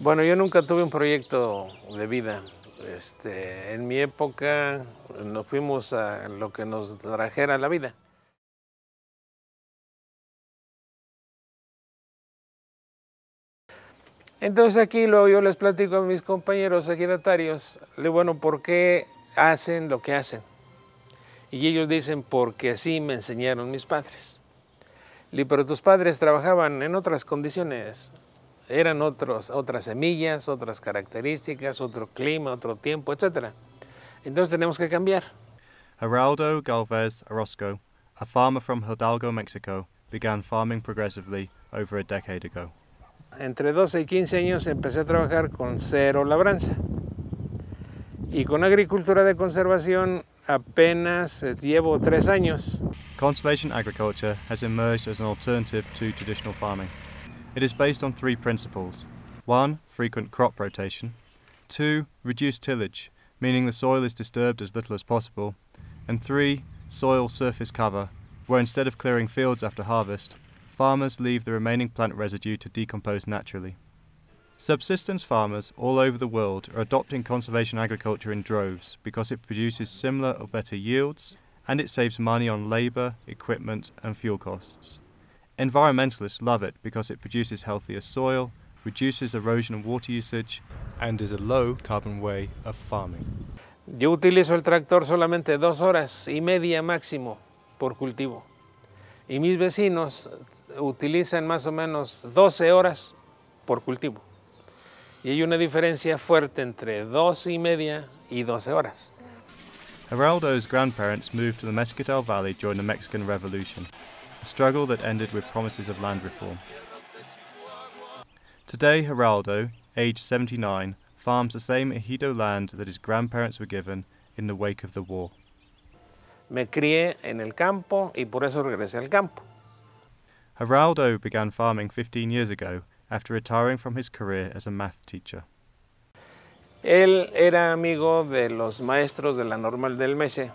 Bueno, yo nunca tuve un proyecto de vida. Este, en mi época nos fuimos a lo que nos trajera la vida. Entonces aquí luego yo les platico a mis compañeros ejidatarios, le bueno, ¿por qué hacen lo que hacen? Y ellos dicen, porque así me enseñaron mis padres. pero tus padres trabajaban en otras condiciones eran otros, otras semillas, otras características, otro clima, otro tiempo, etc. Entonces tenemos que cambiar. Geraldo Galvez Orozco, a farmer from Hidalgo, Mexico, began farming progressively over a decade ago. Entre 12 y 15 años empecé a trabajar con cero labranza. Y con agricultura de conservación apenas eh, llevo tres años. Conservation agriculture has emerged as an alternative to traditional farming. It is based on three principles. One, frequent crop rotation. Two, reduced tillage, meaning the soil is disturbed as little as possible. And three, soil surface cover, where instead of clearing fields after harvest, farmers leave the remaining plant residue to decompose naturally. Subsistence farmers all over the world are adopting conservation agriculture in droves because it produces similar or better yields and it saves money on labour, equipment and fuel costs. Environmentalists love it because it produces healthier soil, reduces erosion and water usage, and is a low carbon way of farming. Yo utilizo el tractor solamente dos horas y media máximo por cultivo. Y mis vecinos utilizan más o menos 12 horas por cultivo. Y hay una diferencia fuerte entre dos y media y 12 horas. Geraldo's grandparents moved to the Mezquital Valley during the Mexican Revolution a struggle that ended with promises of land reform. Today, Geraldo, aged 79, farms the same ejido land that his grandparents were given in the wake of the war. Me crié en el campo y por eso regresé al campo. Geraldo began farming 15 years ago after retiring from his career as a math teacher. Él era amigo de los maestros de la normal del Meche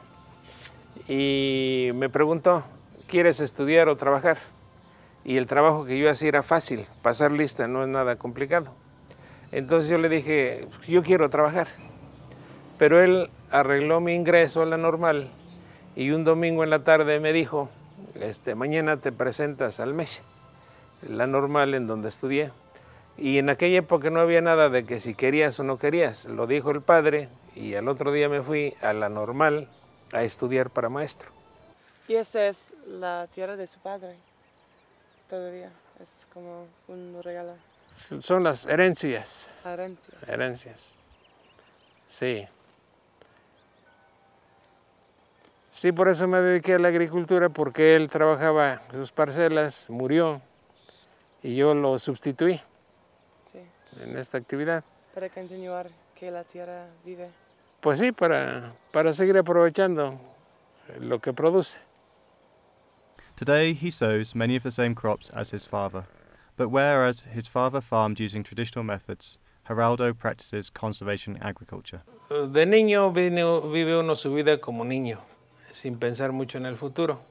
y me preguntó quieres estudiar o trabajar. Y el trabajo que yo hacía era fácil, pasar lista, no es nada complicado. Entonces yo le dije, yo quiero trabajar. Pero él arregló mi ingreso a la normal y un domingo en la tarde me dijo, este, mañana te presentas al mes, la normal en donde estudié. Y en aquella época no había nada de que si querías o no querías, lo dijo el padre y al otro día me fui a la normal a estudiar para maestro. Y esa es la tierra de su padre, todavía. Es como un regalo. Son las herencias. Herencias. Herencias. Sí. Sí, por eso me dediqué a la agricultura, porque él trabajaba sus parcelas, murió y yo lo sustituí en esta actividad. Para continuar que la tierra vive. Pues sí, para, para seguir aprovechando lo que produce. Today he sows many of the same crops as his father, but whereas his father farmed using traditional methods, Geraldo practices conservation agriculture. De niño vive uno su vida como niño, sin pensar mucho en el futuro.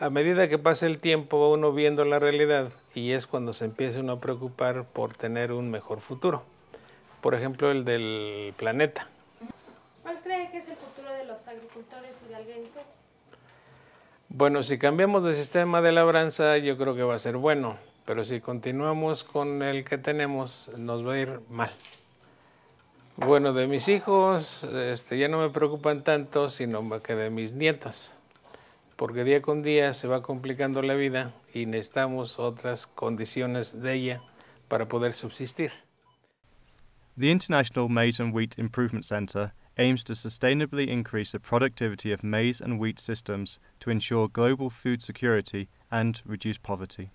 A medida que pasa el tiempo va uno viendo la realidad y es cuando se empieza uno a preocupar por tener un mejor futuro. Por ejemplo, el del planeta. ¿Cuál cree que es el futuro de los agricultores hidalguenses? Bueno, si cambiamos de sistema de labranza, yo creo que va a ser bueno, pero si continuamos con el que tenemos, nos va a ir mal. Bueno, de mis hijos este, ya no me preocupan tanto, sino que de mis nietos, porque día con día se va complicando la vida y necesitamos otras condiciones de ella para poder subsistir. The International Maize and Wheat Improvement Center aims to sustainably increase the productivity of maize and wheat systems to ensure global food security and reduce poverty.